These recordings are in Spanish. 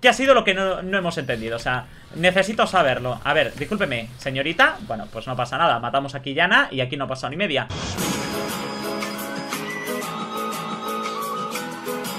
qué, ha sido lo que no, hemos entendido? O sea, necesito saberlo. A ver, discúlpeme, señorita. Bueno, pues no pasa nada. Matamos a Yana y aquí no ha pasado ni media.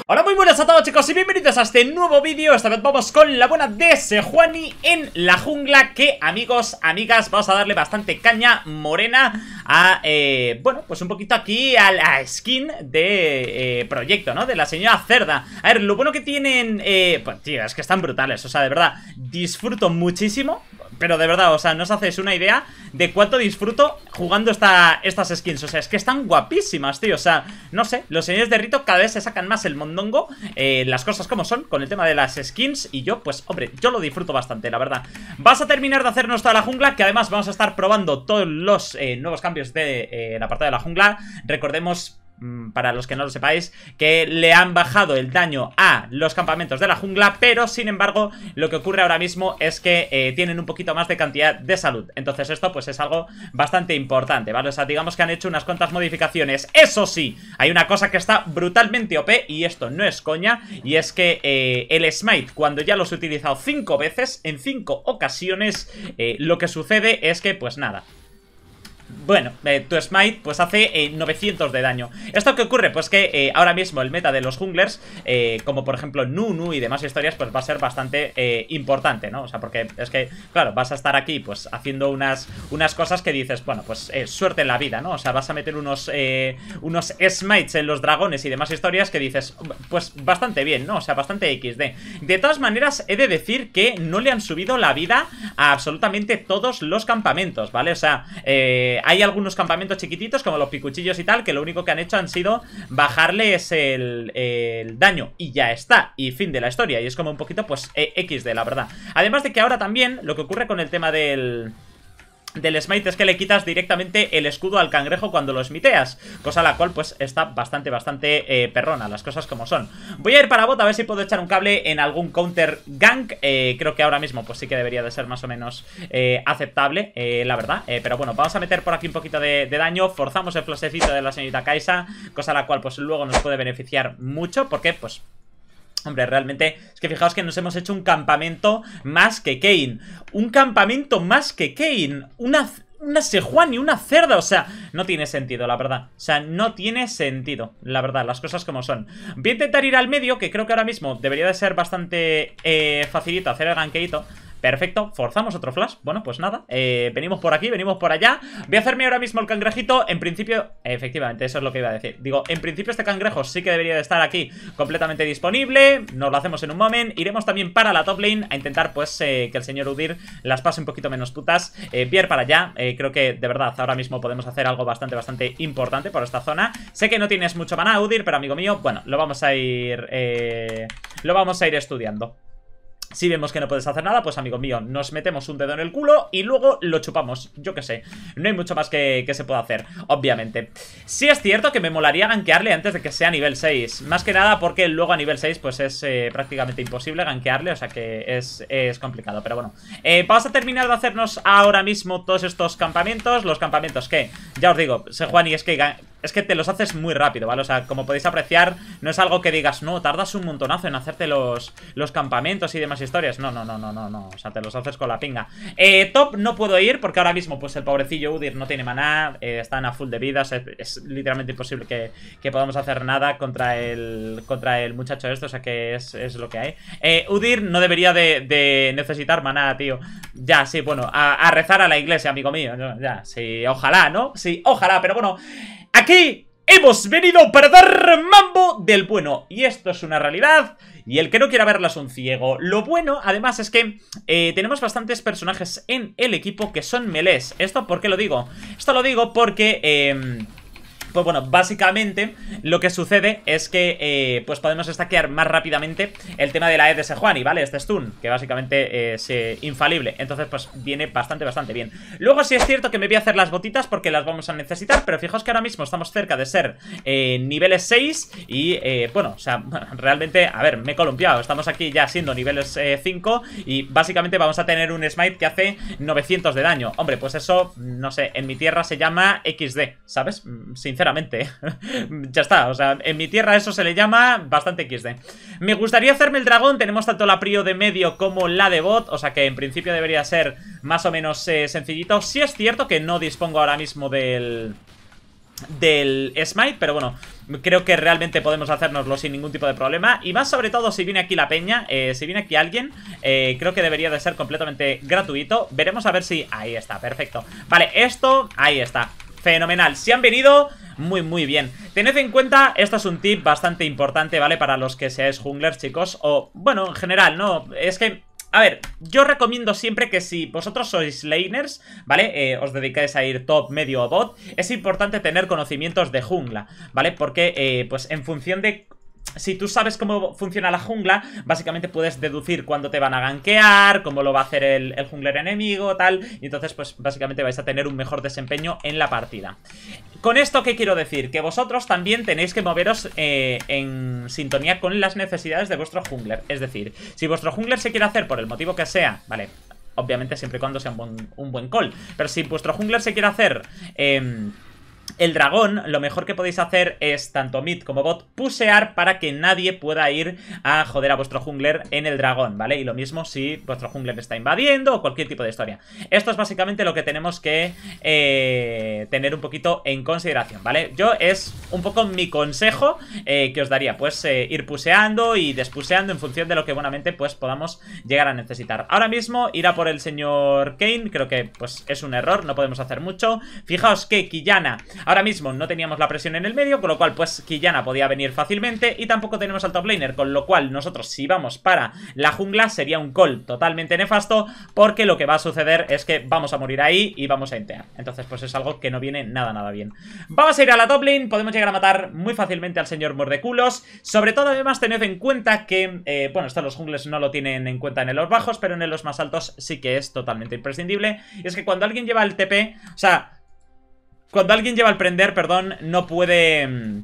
Hola, muy buenas a todos chicos y bienvenidos a este nuevo vídeo Esta vez vamos con la buena de Sejuani en la jungla Que amigos, amigas, vamos a darle bastante caña morena A, eh, bueno, pues un poquito aquí a la skin de eh, proyecto, ¿no? De la señora Cerda A ver, lo bueno que tienen, eh, pues tío, es que están brutales O sea, de verdad, disfruto muchísimo pero de verdad, o sea, no os hacéis una idea de cuánto disfruto jugando esta, estas skins. O sea, es que están guapísimas, tío. O sea, no sé, los señores de Rito cada vez se sacan más el mondongo, eh, las cosas como son, con el tema de las skins. Y yo, pues, hombre, yo lo disfruto bastante, la verdad. Vas a terminar de hacernos toda la jungla, que además vamos a estar probando todos los eh, nuevos cambios de eh, la parte de la jungla. Recordemos Mm, para los que no lo sepáis, que le han bajado el daño a los campamentos de la jungla, pero sin embargo lo que ocurre ahora mismo es que eh, tienen un poquito más de cantidad de salud. Entonces esto pues es algo bastante importante, ¿vale? O sea, digamos que han hecho unas cuantas modificaciones. Eso sí, hay una cosa que está brutalmente OP y esto no es coña, y es que eh, el smite cuando ya lo he utilizado 5 veces, en 5 ocasiones, eh, lo que sucede es que pues nada... Bueno, eh, tu smite pues hace 900 eh, de daño ¿Esto qué ocurre? Pues que eh, ahora mismo el meta de los junglers Como por ejemplo Nunu y demás historias Pues va a ser bastante importante, ¿no? O sea, porque es que, claro, vas a estar aquí pues haciendo unas, unas cosas que dices Bueno, pues suerte en la vida, ¿no? O sea, vas a meter unos, unos smites en los dragones y demás historias Que dices, pues bastante bien, ¿no? O sea, bastante XD De todas maneras, he de decir que no le han subido la vida a absolutamente todos los campamentos, ¿vale? O sea, hay hay algunos campamentos chiquititos, como los picuchillos y tal, que lo único que han hecho han sido bajarles el, el daño. Y ya está. Y fin de la historia. Y es como un poquito, pues, X e, de la verdad. Además de que ahora también lo que ocurre con el tema del del smite es que le quitas directamente el escudo al cangrejo cuando lo smiteas Cosa la cual pues está bastante, bastante eh, perrona, las cosas como son Voy a ir para bot a ver si puedo echar un cable en algún counter gank eh, Creo que ahora mismo pues sí que debería de ser más o menos eh, aceptable, la verdad Pero bueno, vamos a meter por aquí un poquito de, de daño Forzamos el flashecito de la señorita Kaisa Cosa la cual pues luego nos puede beneficiar mucho Porque pues Hombre, realmente, es que fijaos que nos hemos hecho un campamento más que Kane. Un campamento más que Kane. Una, una sejuani, una cerda, o sea, no tiene sentido, la verdad. O sea, no tiene sentido, la verdad, las cosas como son. Voy a intentar ir al medio, que creo que ahora mismo debería de ser bastante eh, facilito hacer el ranqueíto. Perfecto, forzamos otro flash. Bueno, pues nada, eh, venimos por aquí, venimos por allá. Voy a hacerme ahora mismo el cangrejito. En principio, efectivamente, eso es lo que iba a decir. Digo, en principio este cangrejo sí que debería de estar aquí completamente disponible. Nos lo hacemos en un moment. Iremos también para la top lane a intentar, pues, eh, que el señor Udir las pase un poquito menos putas. Eh, para allá. Eh, creo que, de verdad, ahora mismo podemos hacer algo bastante, bastante importante por esta zona. Sé que no tienes mucho maná, Udir, pero amigo mío, bueno, lo vamos a ir... lo vamos a ir estudiando. Si vemos que no puedes hacer nada, pues amigo mío, nos metemos un dedo en el culo y luego lo chupamos. Yo qué sé, no hay mucho más que, se pueda hacer, obviamente. Sí es cierto que me molaría gankearle antes de que sea nivel 6. Más que nada porque luego a nivel 6 pues es eh, prácticamente imposible gankearle, o sea que es, complicado. Pero bueno, eh, vamos a terminar de hacernos ahora mismo todos estos campamentos. Los campamentos que, ya os digo, se Juan y es que es que te los haces muy rápido, ¿vale? O sea, como podéis apreciar, no es algo que digas, no, tardas un montonazo en hacerte los, los campamentos y demás historias. No, no, no, no, no, no. O sea, te los haces con la pinga. Eh, top no puedo ir porque ahora mismo, pues el pobrecillo Udir no tiene maná, eh, están a full de vidas, es, literalmente imposible que, podamos hacer nada contra el, contra el muchacho este, o sea que es, lo que hay. Eh, Udir no debería de, necesitar maná, tío. Ya, sí, bueno, a rezar a la iglesia, amigo mío. Ya, sí, ojalá, ¿no? Sí, ojalá, pero bueno... Aquí hemos venido para dar mambo del bueno. Y esto es una realidad. Y el que no quiera verla es un ciego. Lo bueno, además, es que eh, tenemos bastantes personajes en el equipo que son melés. ¿Esto por qué lo digo? Esto lo digo porque... Em, pues bueno, básicamente lo que sucede es que eh, pues podemos stackear más rápidamente el tema de la E de y ¿vale? Este stun, que básicamente eh, es eh, infalible. Entonces pues viene bastante, bastante bien. Luego sí es cierto que me voy a hacer las botitas porque las vamos a necesitar, pero fijaos que ahora mismo estamos cerca de ser niveles 6 y bueno, o sea, realmente, a ver, me he columpiado. Estamos aquí ya siendo niveles 5 y básicamente vamos a tener un smite que hace 900 de daño. Hombre, pues eso, no sé, en mi tierra se llama XD, ¿sabes? Mm, sinceramente sinceramente. ¿eh? ya está, o sea, en mi tierra eso se le llama bastante XD. Me gustaría hacerme el dragón, tenemos tanto la prio de medio como la de bot, o sea que en principio debería ser más o menos eh, sencillito. Si es cierto que no dispongo ahora mismo del del Smite, pero bueno, creo que realmente podemos hacernoslo sin ningún tipo de problema y más sobre todo si viene aquí la peña, eh, si viene aquí alguien, creo que debería de ser completamente gratuito, veremos a ver si... Ahí está, perfecto, vale, esto, ahí está, Fenomenal, si han venido, muy muy bien Tened en cuenta, esto es un tip bastante importante, ¿vale? Para los que seáis junglers, chicos O, bueno, en general, ¿no? Es que a ver, yo recomiendo siempre que si vosotros sois laners, ¿vale? Eh, os dedicáis a ir top, medio o bot Es importante tener conocimientos de jungla, ¿vale? Porque, eh, pues en función de si tú sabes cómo funciona la jungla, básicamente puedes deducir cuándo te van a gankear, cómo lo va a hacer el, jungler enemigo, tal. Y entonces, pues básicamente vais a tener un mejor desempeño en la partida. Con esto, ¿qué quiero decir? Que vosotros también tenéis que moveros eh, en sintonía con las necesidades de vuestro jungler. Es decir, si vuestro jungler se quiere hacer por el motivo que sea, vale, obviamente siempre y cuando sea un buen, un call. Pero si vuestro jungler se quiere hacer... Em, el dragón, lo mejor que podéis hacer es, tanto mid como bot, pusear para que nadie pueda ir a joder a vuestro jungler en el dragón, ¿vale? Y lo mismo si vuestro jungler está invadiendo o cualquier tipo de historia. Esto es básicamente lo que tenemos que eh, tener un poquito en consideración, ¿vale? Yo es un poco mi consejo eh, que os daría, pues eh, ir puseando y despuseando en función de lo que buenamente pues podamos llegar a necesitar. Ahora mismo ir a por el señor Kane, creo que pues es un error, no podemos hacer mucho. Fijaos que Quillana Ahora mismo no teníamos la presión en el medio, con lo cual pues Killiana podía venir fácilmente y tampoco tenemos al top laner, con lo cual nosotros si vamos para la jungla sería un call totalmente nefasto porque lo que va a suceder es que vamos a morir ahí y vamos a entear. Entonces pues es algo que no viene nada nada bien. Vamos a ir a la top lane, podemos llegar a matar muy fácilmente al señor Mordeculos, sobre todo además tened en cuenta que, eh, bueno, esto los jungles no lo tienen en cuenta en los bajos, pero en los más altos sí que es totalmente imprescindible. Y es que cuando alguien lleva el TP, o sea, cuando alguien lleva al prender, perdón, no puede... Mm,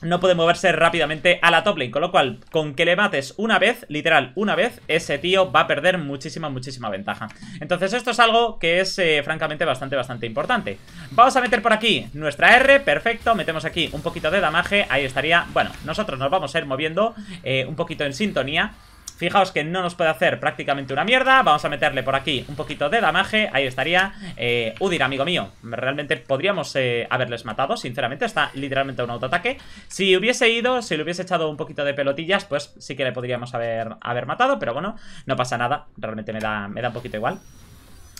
no puede moverse rápidamente a la top lane Con lo cual, con que le mates una vez Literal, una vez, ese tío va a perder Muchísima, muchísima ventaja Entonces esto es algo que es, eh, francamente, bastante, bastante importante Vamos a meter por aquí Nuestra R, perfecto, metemos aquí Un poquito de damaje, ahí estaría, bueno, nosotros Nos vamos a ir moviendo eh, un poquito en sintonía Fijaos que no nos puede hacer prácticamente una mierda Vamos a meterle por aquí un poquito de damaje Ahí estaría eh, Udir, amigo mío Realmente podríamos eh, haberles matado, sinceramente Está literalmente un autoataque Si hubiese ido, si le hubiese echado un poquito de pelotillas Pues sí que le podríamos haber, haber matado Pero bueno, no pasa nada Realmente me da, me da un poquito igual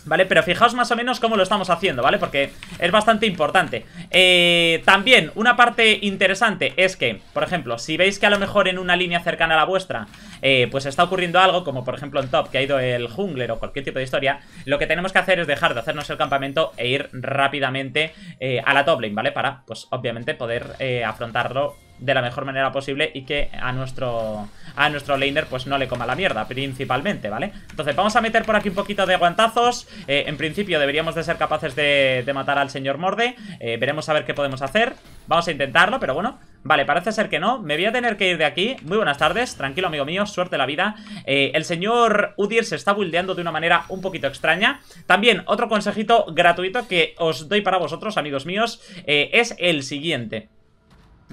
¿Vale? Pero fijaos más o menos cómo lo estamos haciendo, ¿vale? Porque es bastante importante eh, También, una parte interesante es que, por ejemplo, si veis que a lo mejor en una línea cercana a la vuestra eh, pues está ocurriendo algo, como por ejemplo en top, que ha ido el jungler o cualquier tipo de historia, lo que tenemos que hacer es dejar de hacernos el campamento e ir rápidamente eh, a la top lane, ¿vale? Para, pues obviamente, poder eh, afrontarlo de la mejor manera posible y que a nuestro a nuestro laner pues no le coma la mierda principalmente, ¿vale? Entonces vamos a meter por aquí un poquito de aguantazos eh, en principio deberíamos de ser capaces de, de matar al señor Morde, eh, veremos a ver qué podemos hacer, vamos a intentarlo, pero bueno, Vale, parece ser que no, me voy a tener que ir de aquí Muy buenas tardes, tranquilo amigo mío, suerte la vida eh, El señor Udir se está buildeando de una manera un poquito extraña También otro consejito gratuito que os doy para vosotros, amigos míos Es el siguiente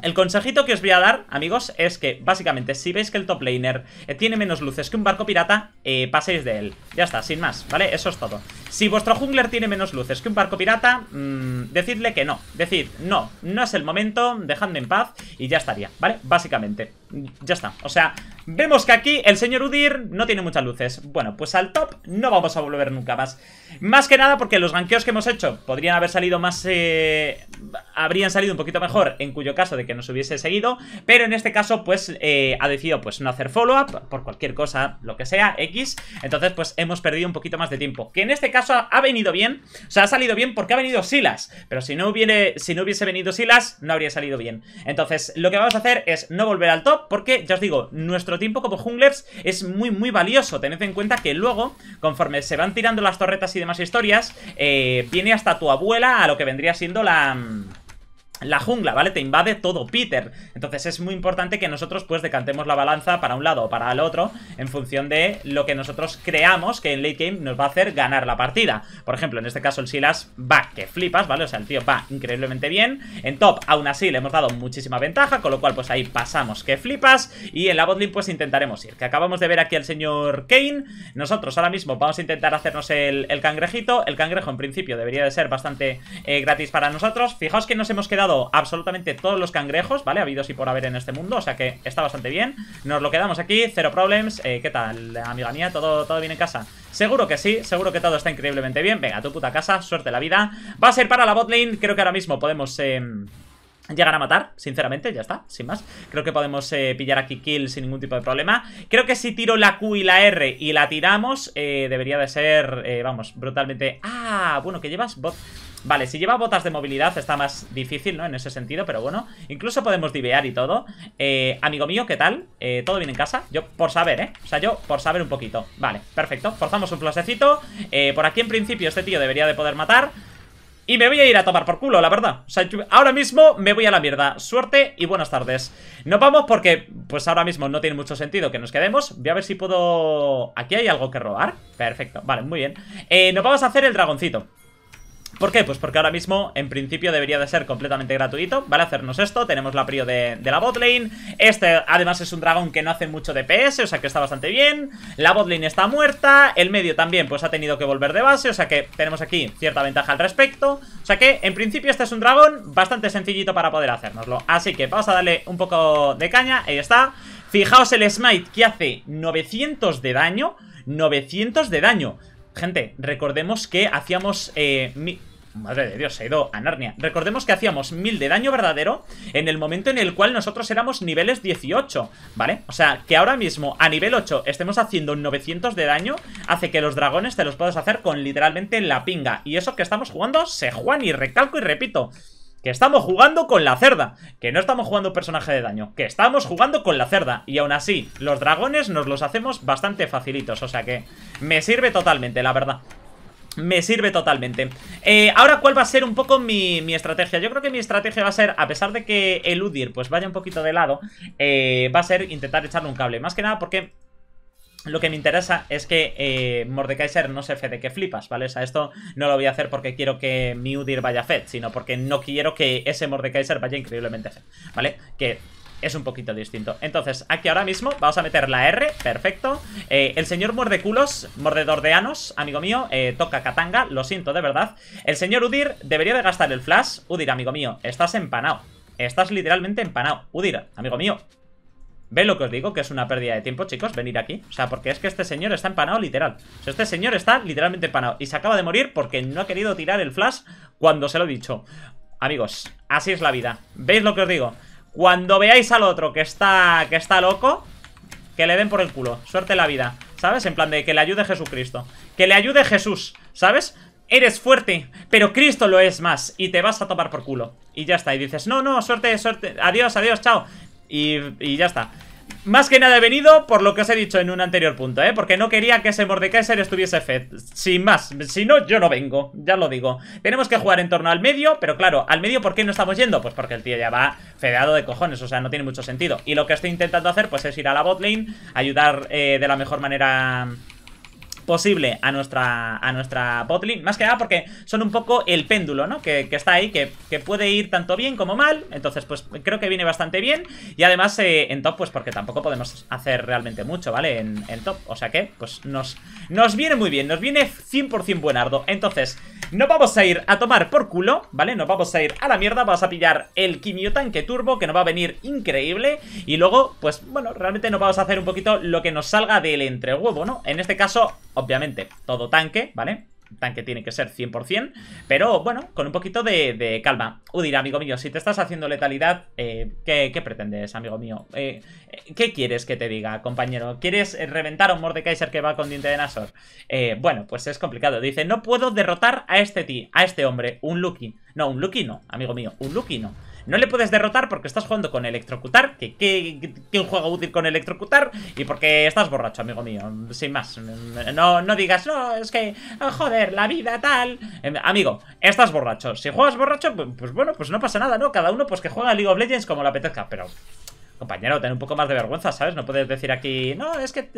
el consejito que os voy a dar, amigos, es que básicamente si veis que el top laner eh, tiene menos luces que un barco pirata, eh, paséis de él. Ya está, sin más, ¿vale? Eso es todo. Si vuestro jungler tiene menos luces que un barco pirata, mm, decidle que no. Decid, no, no es el momento, dejadme en paz y ya estaría, ¿vale? Básicamente. Ya está, o sea, vemos que aquí el señor Udir no tiene muchas luces Bueno, pues al top no vamos a volver nunca más Más que nada porque los ganqueos que hemos hecho podrían haber salido más... Eh, habrían salido un poquito mejor en cuyo caso de que nos hubiese seguido Pero en este caso pues eh, ha decidido pues no hacer follow-up por cualquier cosa, lo que sea, X Entonces pues hemos perdido un poquito más de tiempo Que en este caso ha venido bien, o sea, ha salido bien porque ha venido Silas Pero si no, si no hubiese venido Silas no habría salido bien Entonces lo que vamos a hacer es no volver al top porque, ya os digo, nuestro tiempo como junglers es muy, muy valioso. Tened en cuenta que luego, conforme se van tirando las torretas y demás historias, eh, viene hasta tu abuela a lo que vendría siendo la... Mm, la jungla, ¿vale? Te invade todo Peter. Entonces es muy importante que nosotros pues decantemos la balanza para un lado o para el otro en función de lo que nosotros creamos que en late game nos va a hacer ganar la partida. Por ejemplo, en este caso el Silas va que flipas, ¿vale? O sea, el tío va increíblemente bien. En top, aún así, le hemos dado muchísima ventaja, con lo cual pues ahí pasamos que flipas. Y en la botlane pues intentaremos ir. Que acabamos de ver aquí al señor Kane. Nosotros ahora mismo vamos a intentar hacernos el, cangrejito. El cangrejo en principio debería de ser bastante eh, gratis para nosotros. Fijaos que nos hemos quedado absolutamente todos los cangrejos, ¿vale? Habidos y por haber en este mundo, o sea que está bastante bien. Nos lo quedamos aquí, cero problems. Eh, ¿Qué tal, amiga mía? ¿Todo, ¿Todo bien en casa? Seguro que sí, seguro que todo está increíblemente bien. Venga, tu puta casa, suerte la vida. Va a ser para la botlane, creo que ahora mismo podemos... Em, llegar a matar, sinceramente, ya está, sin más. Creo que podemos eh, pillar aquí kill sin ningún tipo de problema. Creo que si tiro la Q y la R y la tiramos, eh, debería de ser, vamos, brutalmente... Ah, bueno, ¿qué llevas bot... Vale, si lleva botas de movilidad está más difícil, ¿no? En ese sentido, pero bueno. Incluso podemos divear y todo. Eh, amigo mío, ¿qué tal? Eh, ¿Todo bien en casa? Yo por saber, ¿eh? O sea, yo por saber un poquito. Vale, perfecto. Forzamos un flasecito. Eh, por aquí en principio este tío debería de poder matar. Y me voy a ir a tomar por culo, la verdad O sea, ahora mismo me voy a la mierda Suerte y buenas tardes Nos vamos porque, pues ahora mismo no tiene mucho sentido que nos quedemos Voy a ver si puedo... ¿Aquí hay algo que robar? Perfecto, vale, muy bien eh, Nos vamos a hacer el dragoncito ¿Por qué? Pues porque ahora mismo, en principio, debería de ser completamente gratuito, ¿vale? Hacernos esto, tenemos la prio de, de la botlane Este, además, es un dragón que no hace mucho DPS, o sea que está bastante bien La botlane está muerta, el medio también, pues ha tenido que volver de base, o sea que tenemos aquí cierta ventaja al respecto O sea que, en principio, este es un dragón bastante sencillito para poder hacérnoslo Así que vamos a darle un poco de caña, ahí está Fijaos el smite que hace 900 de daño 900 de daño Gente, recordemos que hacíamos eh, Madre de Dios, se ha ido a Narnia. Recordemos que hacíamos 1000 de daño verdadero en el momento en el cual nosotros éramos niveles 18, ¿vale? O sea, que ahora mismo a nivel 8 estemos haciendo 900 de daño hace que los dragones te los puedas hacer con literalmente la pinga. Y eso que estamos jugando se juan y recalco y repito. Que estamos jugando con la cerda Que no estamos jugando personaje de daño Que estamos jugando con la cerda Y aún así, los dragones nos los hacemos bastante facilitos O sea que me sirve totalmente, la verdad me sirve totalmente eh, Ahora cuál va a ser un poco mi, estrategia Yo creo que mi estrategia va a ser A pesar de que el Udir pues vaya un poquito de lado eh, Va a ser intentar echarle un cable Más que nada porque lo que me interesa es que eh, Mordekaiser no se fede que flipas, ¿vale? O sea, esto no lo voy a hacer porque quiero que mi Udir vaya fed, sino porque no quiero que ese Mordekaiser vaya increíblemente fed, ¿vale? Que es un poquito distinto Entonces, aquí ahora mismo vamos a meter la R Perfecto eh, El señor Mordeculos, mordedor de anos, amigo mío eh, Toca Katanga, lo siento de verdad El señor Udir debería de gastar el flash Udir, amigo mío, estás empanado Estás literalmente empanado Udir, amigo mío ¿Ve lo que os digo? Que es una pérdida de tiempo, chicos, venir aquí O sea, porque es que este señor está empanado literal o sea, Este señor está literalmente empanado Y se acaba de morir porque no ha querido tirar el flash Cuando se lo he dicho Amigos, así es la vida ¿Veis lo que os digo? Cuando veáis al otro que está, que está loco, que le den por el culo. Suerte la vida, ¿sabes? En plan de que le ayude Jesucristo. Que le ayude Jesús, ¿sabes? Eres fuerte, pero Cristo lo es más y te vas a tomar por culo. Y ya está, y dices, no, no, suerte, suerte, adiós, adiós, chao. Y, y ya está. Más que nada he venido por lo que os he dicho en un anterior punto, ¿eh? Porque no quería que ese Mordekaiser estuviese fed. Sin más. Si no, yo no vengo. Ya lo digo. Tenemos que jugar en torno al medio, pero claro, ¿al medio por qué no estamos yendo? Pues porque el tío ya va fedeado de cojones, o sea, no tiene mucho sentido. Y lo que estoy intentando hacer, pues es ir a la botlane, ayudar eh, de la mejor manera posible a nuestra, a nuestra botlane. Más que nada porque son un poco el péndulo, ¿no? Que, está ahí, que, puede ir tanto bien como mal. Entonces, pues creo que viene bastante bien. Y además eh, en top, pues porque tampoco podemos hacer realmente mucho, ¿vale? En, en, top. O sea que, pues nos, nos viene muy bien. Nos viene 100% buenardo. Entonces, no vamos a ir a tomar por culo, ¿vale? no vamos a ir a la mierda. Vamos a pillar el que turbo que nos va a venir increíble. Y luego, pues bueno, realmente nos vamos a hacer un poquito lo que nos salga del entrehuevo, ¿no? En este caso, Obviamente, todo tanque, ¿vale? tanque tiene que ser 100%, pero bueno, con un poquito de, calma. Udir, amigo mío, si te estás haciendo letalidad, eh, ¿qué, pretendes, amigo mío? Eh, eh, ¿Qué quieres que te diga, compañero? ¿Quieres reventar a un Mordekaiser que va con diente de Nasor? bueno, pues es complicado. Dice, no puedo derrotar a este ti, a este hombre, un Lucky. No, un Luki no, amigo mío, un Luki no. No le puedes derrotar porque estás jugando con electrocutar. ¿Qué qué juego útil con electrocutar? Y porque estás borracho, amigo mío. Sin más. No, no digas, no, es que, ah, joder, la vida tal. Em, amigo, estás borracho. Si juegas borracho, pues bueno, pues no pasa nada, ¿no? Cada uno pues que juega League of Legends como le apetezca. Pero compañero, ten un poco más de vergüenza, ¿sabes? No puedes decir aquí, no, es que...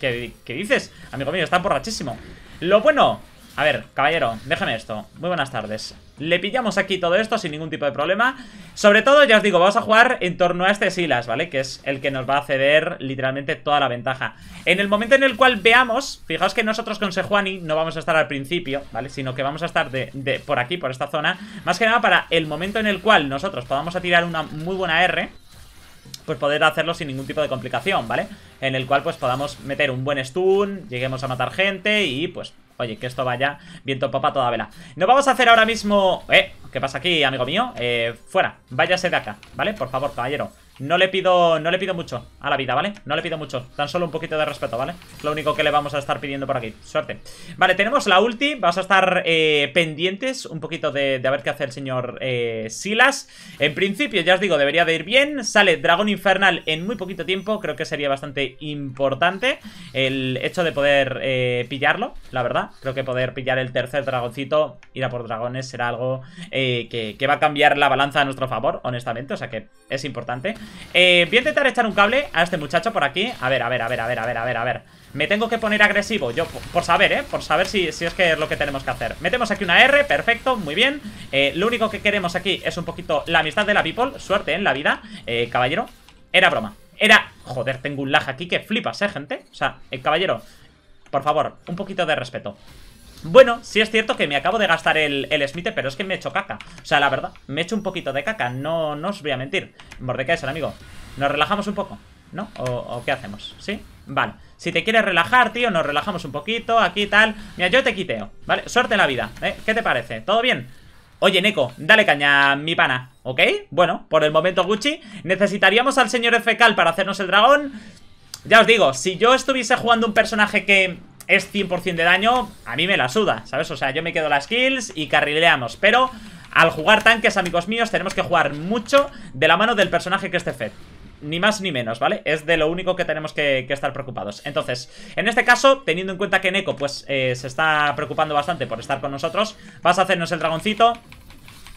¿Qué, ¿Qué, dices? Amigo mío, estás borrachísimo. Lo bueno a ver, caballero, déjame esto. Muy buenas tardes. Le pillamos aquí todo esto sin ningún tipo de problema. Sobre todo, ya os digo, vamos a jugar en torno a este Silas, ¿vale? Que es el que nos va a ceder literalmente toda la ventaja. En el momento en el cual veamos, fijaos que nosotros con Sejuani no vamos a estar al principio, ¿vale? Sino que vamos a estar de, por aquí, por esta zona. Más que nada para el momento en el cual nosotros podamos tirar una muy buena R, pues poder hacerlo sin ningún tipo de complicación, ¿vale? En el cual pues podamos meter un buen stun, lleguemos a matar gente y pues Oye, que esto vaya viento papa toda vela No vamos a hacer ahora mismo... Eh, ¿qué pasa aquí, amigo mío? Eh, fuera, váyase de acá, ¿vale? Por favor, caballero no le pido no le pido mucho a la vida, ¿vale? No le pido mucho, tan solo un poquito de respeto, ¿vale? Lo único que le vamos a estar pidiendo por aquí Suerte Vale, tenemos la ulti Vamos a estar eh, pendientes un poquito de, ver qué hace el señor eh, Silas En principio, ya os digo, debería de ir bien Sale Dragón Infernal en muy poquito tiempo Creo que sería bastante importante el hecho de poder eh, pillarlo, la verdad Creo que poder pillar el tercer dragoncito Ir a por dragones será algo que, que va a cambiar la balanza a nuestro favor, honestamente O sea que es importante eh, voy a intentar echar un cable a este muchacho por aquí A ver, a ver, a ver, a ver, a ver, a ver, a ver Me tengo que poner agresivo, yo, por, saber, eh Por saber si, si, es que es lo que tenemos que hacer Metemos aquí una R, perfecto, muy bien eh, Lo único que queremos aquí es un poquito la amistad de la people Suerte en la vida, eh, caballero Era broma, era... Joder, tengo un lag aquí que flipas, eh, gente O sea, eh, caballero, por favor, un poquito de respeto bueno, sí es cierto que me acabo de gastar el, el pero es que me he hecho caca. O sea, la verdad, me he hecho un poquito de caca, no, os voy a mentir. Mordecai es el amigo. Nos relajamos un poco, ¿no? ¿O, qué hacemos? ¿Sí? Vale. Si te quieres relajar, tío, nos relajamos un poquito, aquí tal. Mira, yo te quiteo, ¿vale? Suerte en la vida, ¿eh? ¿Qué te parece? ¿Todo bien? Oye, Neko, dale caña, mi pana, ¿ok? Bueno, por el momento, Gucci, necesitaríamos al señor Fecal para hacernos el dragón. Ya os digo, si yo estuviese jugando un personaje que es 100% de daño, a mí me la suda, ¿sabes? O sea, yo me quedo las kills y carrileamos, pero... Al jugar tanques, amigos míos, tenemos que jugar mucho de la mano del personaje que esté Fed ni más ni menos, ¿vale? Es de lo único que tenemos que, estar preocupados. Entonces, en este caso, teniendo en cuenta que Neko, pues, eh, se está preocupando bastante por estar con nosotros, vas a hacernos el dragoncito.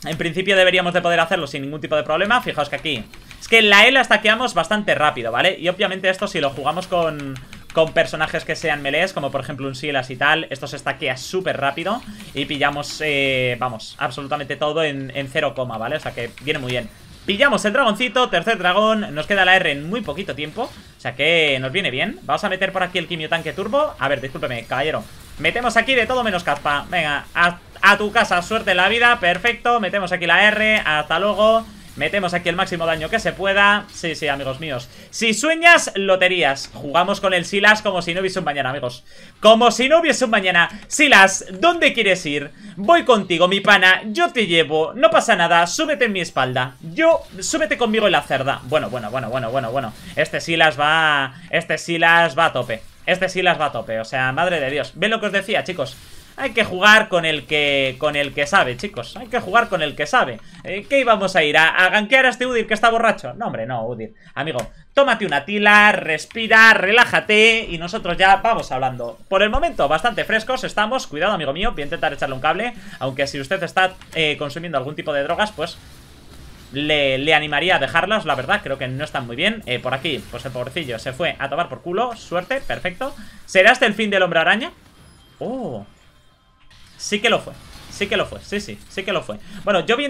En principio deberíamos de poder hacerlo sin ningún tipo de problema. Fijaos que aquí... Es que la L e la stackeamos bastante rápido, ¿vale? Y obviamente esto si lo jugamos con con personajes que sean melees, como por ejemplo un Silas y tal. Esto se stackea súper rápido y pillamos, eh, vamos, absolutamente todo en, cero 0, ¿vale? O sea que viene muy bien. Pillamos el dragoncito, tercer dragón, nos queda la R en muy poquito tiempo, o sea que nos viene bien. Vamos a meter por aquí el quimio tanque turbo. A ver, discúlpeme, caballero. Metemos aquí de todo menos cazpa, Venga, a, a tu casa, suerte en la vida, perfecto. Metemos aquí la R, hasta luego. Metemos aquí el máximo daño que se pueda Sí, sí, amigos míos Si sueñas, loterías Jugamos con el Silas como si no hubiese un mañana, amigos Como si no hubiese un mañana Silas, ¿dónde quieres ir? Voy contigo, mi pana Yo te llevo No pasa nada Súbete en mi espalda Yo, súbete conmigo en la cerda Bueno, bueno, bueno, bueno, bueno, bueno Este Silas va... Este Silas va a tope Este Silas va a tope O sea, madre de Dios ¿Ven lo que os decía, chicos? Hay que jugar con el que con el que sabe, chicos. Hay que jugar con el que sabe. Eh, ¿Qué íbamos a ir? ¿A, ¿A, gankear a este Udir que está borracho? No, hombre, no, Udir. Amigo, tómate una tila, respira, relájate y nosotros ya vamos hablando. Por el momento, bastante frescos estamos. Cuidado, amigo mío. Voy a intentar echarle un cable. Aunque si usted está eh, consumiendo algún tipo de drogas, pues... Le, animaría a dejarlas, la verdad, creo que no están muy bien eh, Por aquí, pues el pobrecillo se fue a tomar por culo Suerte, perfecto ¿Será este el fin del hombre araña? Oh, Sí que lo fue. Sí que lo fue, sí, sí, sí que lo fue. Bueno, yo vi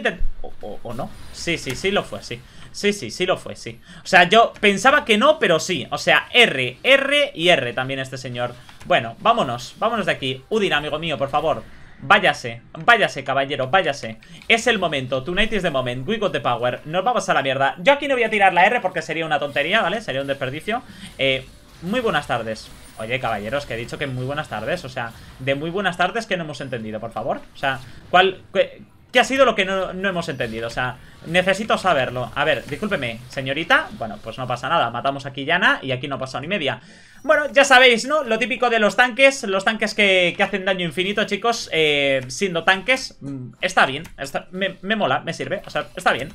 O, no? Sí, sí, sí lo fue, sí. Sí, sí, sí lo fue, sí. O sea, yo pensaba que no, pero sí. O sea, R, R y R también este señor. Bueno, vámonos, vámonos de aquí. Udin, amigo mío, por favor. Váyase, váyase, caballero, váyase. Es el momento, tonight is the moment, we got the power. Nos vamos a la mierda. Yo aquí no voy a tirar la R porque sería una tontería, ¿vale? Sería un desperdicio. Eh... Muy buenas tardes. Oye, caballeros, que he dicho que muy buenas tardes. O sea, de muy buenas tardes que no hemos entendido, por favor. O sea, ¿cuál, qué, ha sido lo que no, hemos entendido? O sea, necesito saberlo. A ver, discúlpeme, señorita. Bueno, pues no pasa nada. Matamos aquí Yana y aquí no pasado ni media. Bueno, ya sabéis, ¿no? Lo típico de los tanques. Los tanques que, hacen daño infinito, chicos. Eh, siendo tanques, mm, está bien. me mola, me sirve. O sea, está bien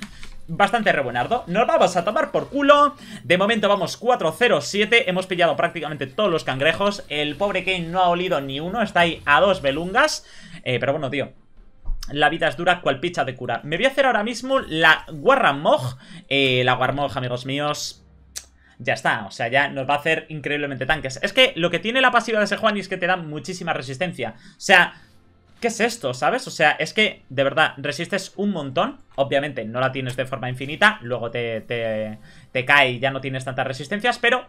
bastante rebonardo. Nos vamos a tomar por culo. De momento vamos 4-0-7. Hemos pillado prácticamente todos los cangrejos. El pobre Kane no ha olido ni uno. Está ahí a dos belungas. Eh, pero bueno, tío. La vida es dura, cual picha de cura. Me voy a hacer ahora mismo la guarramog. Eh, la warramog amigos míos ya está, o sea, ya nos va a hacer increíblemente tanques. Es que lo que tiene la pasiva de ese Juan es que te da muchísima resistencia. O sea, ¿Qué es esto, sabes? O sea, es que, de verdad, resistes un montón. Obviamente no la tienes de forma infinita. Luego te, te, cae y ya no tienes tantas resistencias. Pero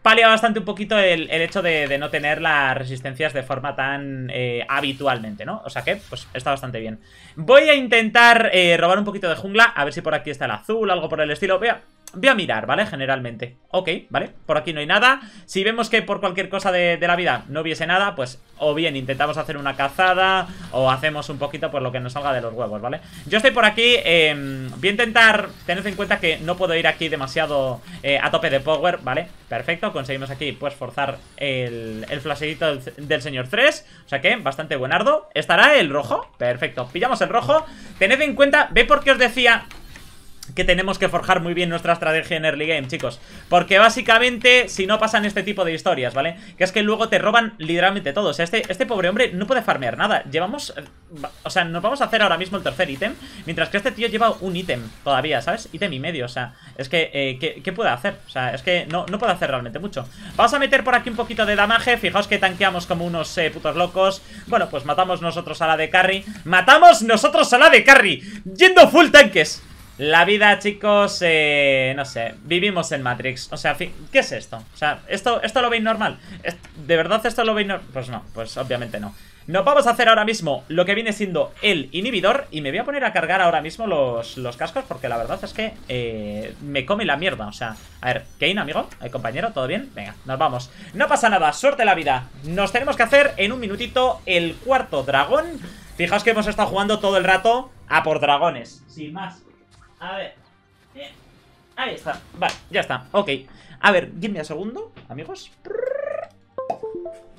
palia bastante un poquito el, hecho de, no tener las resistencias de forma tan eh, habitualmente, ¿no? O sea que, pues está bastante bien. Voy a intentar eh, robar un poquito de jungla, a ver si por aquí está el azul, algo por el estilo. Vea, Voy a mirar, ¿vale? Generalmente Ok, ¿vale? Por aquí no hay nada Si vemos que por cualquier cosa de, la vida no hubiese nada Pues o bien intentamos hacer una cazada O hacemos un poquito por lo que nos salga de los huevos, ¿vale? Yo estoy por aquí em, Voy a intentar tener en cuenta que no puedo ir aquí demasiado eh, a tope de power, ¿vale? Perfecto, conseguimos aquí pues forzar el, el del, señor 3 O sea que bastante buenardo ¿Estará el rojo? Perfecto, pillamos el rojo Tened en cuenta, ve por qué os decía que tenemos que forjar muy bien nuestra estrategia en early game, chicos. Porque básicamente, si no pasan este tipo de historias, ¿vale? Que es que luego te roban literalmente todo. O sea, este, este pobre hombre no puede farmear nada. Llevamos... Eh, o sea, nos vamos a hacer ahora mismo el tercer ítem, mientras que este tío lleva un ítem todavía, ¿sabes? Ítem y medio, o sea, es que... Eh, ¿qué, puede hacer? O sea, es que no, no puede hacer realmente mucho. Vamos a meter por aquí un poquito de damaje. Fijaos que tanqueamos como unos eh, putos locos. Bueno, pues matamos nosotros a la de carry. ¡Matamos nosotros a la de carry! Yendo full tanques la vida, chicos, eh, no sé, vivimos en Matrix. O sea, ¿qué es esto? O sea, ¿esto, esto lo veis normal? ¿De verdad esto lo veis normal? Pues no, pues obviamente no. Nos vamos a hacer ahora mismo lo que viene siendo el inhibidor y me voy a poner a cargar ahora mismo los, cascos porque la verdad es que eh, me come la mierda, o sea, a ver, Kane, amigo, el eh, compañero, ¿todo bien? Venga, nos vamos. No pasa nada, suerte la vida. Nos tenemos que hacer en un minutito el cuarto dragón. Fijaos que hemos estado jugando todo el rato a por dragones, sin más. A ver. Ahí está. Vale, ya está. Ok. A ver, a segundo, amigos.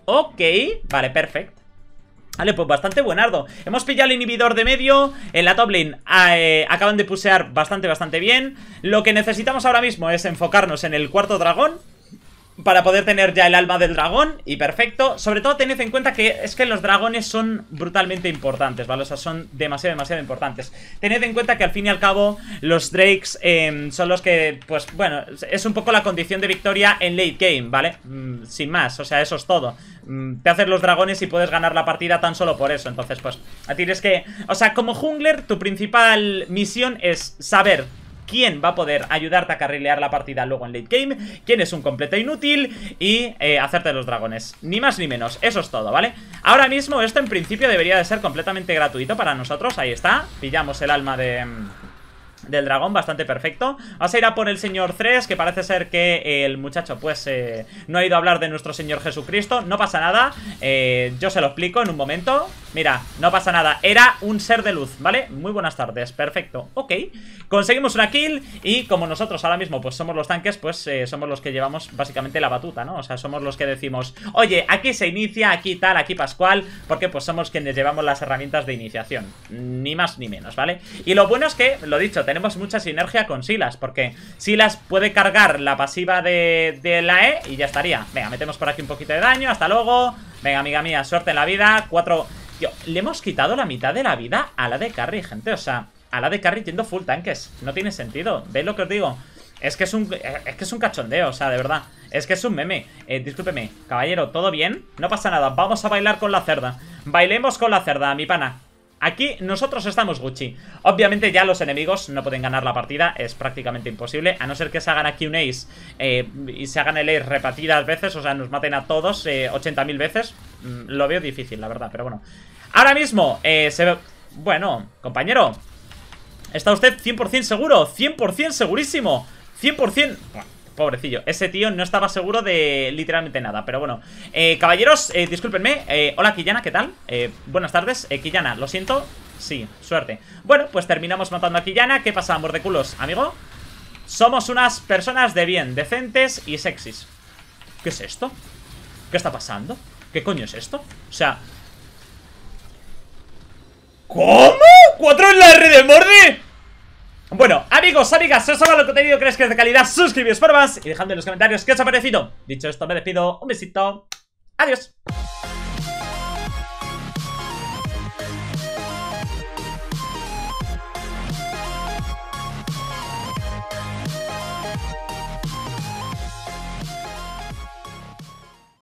Ok. Vale, perfecto. Vale, pues bastante buenardo Hemos pillado el inhibidor de medio En la top ah, eh, acaban de pusear bastante, bastante bien Lo que necesitamos ahora mismo es enfocarnos en el cuarto dragón para poder tener ya el alma del dragón y perfecto. Sobre todo tened en cuenta que es que los dragones son brutalmente importantes, ¿vale? O sea, son demasiado, demasiado importantes. Tened en cuenta que al fin y al cabo los drakes em, son los que, pues bueno, es un poco la condición de victoria en late game, ¿vale? Mm, sin más, o sea, eso es todo. Mm, te haces los dragones y puedes ganar la partida tan solo por eso. Entonces, pues, tienes que... O sea, como jungler, tu principal misión es saber quién va a poder ayudarte a carrilear la partida luego en late game, quién es un completo inútil y eh, hacerte los dragones. Ni más ni menos, eso es todo, ¿vale? Ahora mismo esto en principio debería de ser completamente gratuito para nosotros, ahí está, pillamos el alma de... Mm, del dragón, bastante perfecto. Vamos a ir a por el señor 3, que parece ser que el muchacho pues eh, no ha ido a hablar de nuestro señor Jesucristo. No pasa nada, eh, yo se lo explico en un momento. Mira, no pasa nada, era un ser de luz, ¿vale? Muy buenas tardes, perfecto, ok. Conseguimos una kill y como nosotros ahora mismo pues somos los tanques, pues eh, somos los que llevamos básicamente la batuta, ¿no? O sea, somos los que decimos, oye, aquí se inicia, aquí tal, aquí Pascual, porque pues somos quienes llevamos las herramientas de iniciación, ni más ni menos, ¿vale? Y lo bueno es que, lo dicho, tenemos tenemos mucha sinergia con Silas, porque Silas puede cargar la pasiva de, la E y ya estaría. Venga, metemos por aquí un poquito de daño, hasta luego. Venga, amiga mía, suerte en la vida. Cuatro... Tío, le hemos quitado la mitad de la vida a la de carry, gente, o sea... A la de carry yendo full tanques, no tiene sentido ¿Veis lo que os digo? Es que es un, es que es un cachondeo, o sea, de verdad Es que es un meme, eh, discúlpeme Caballero, ¿todo bien? No pasa nada, vamos a bailar con la cerda Bailemos con la cerda, mi pana Aquí nosotros estamos Gucci Obviamente ya los enemigos no pueden ganar la partida Es prácticamente imposible A no ser que se hagan aquí un ace eh, Y se hagan el ace repetidas veces O sea, nos maten a todos 80.000 eh, veces mm, Lo veo difícil, la verdad, pero bueno Ahora mismo eh, se ve... Bueno, compañero ¿Está usted 100% seguro? 100% segurísimo 100% pobrecillo Ese tío no estaba seguro de literalmente nada Pero bueno, eh, caballeros, eh, discúlpenme eh, Hola Quillana, ¿qué tal? Eh, buenas tardes, eh, Quillana, lo siento Sí, suerte Bueno, pues terminamos matando a Quillana ¿Qué pasa, amor de culos, amigo? Somos unas personas de bien, decentes y sexys ¿Qué es esto? ¿Qué está pasando? ¿Qué coño es esto? O sea... ¿Cómo? ¿Cuatro en la red de morde? Bueno, amigos, amigas, si os ha gustado el contenido, Crees que es de calidad, suscribíos por más y dejadme en los comentarios qué os ha parecido. Dicho esto, me despido, un besito, adiós.